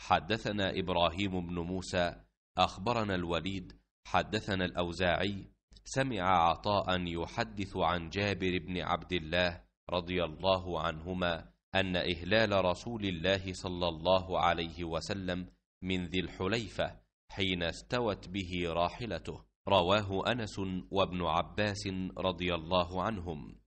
حدثنا إبراهيم بن موسى أخبرنا الوليد حدثنا الأوزاعي سمع عطاء يحدث عن جابر بن عبد الله رضي الله عنهما أن إهلال رسول الله صلى الله عليه وسلم من ذي الحليفة حين استوت به راحلته رواه أنس وابن عباس رضي الله عنهم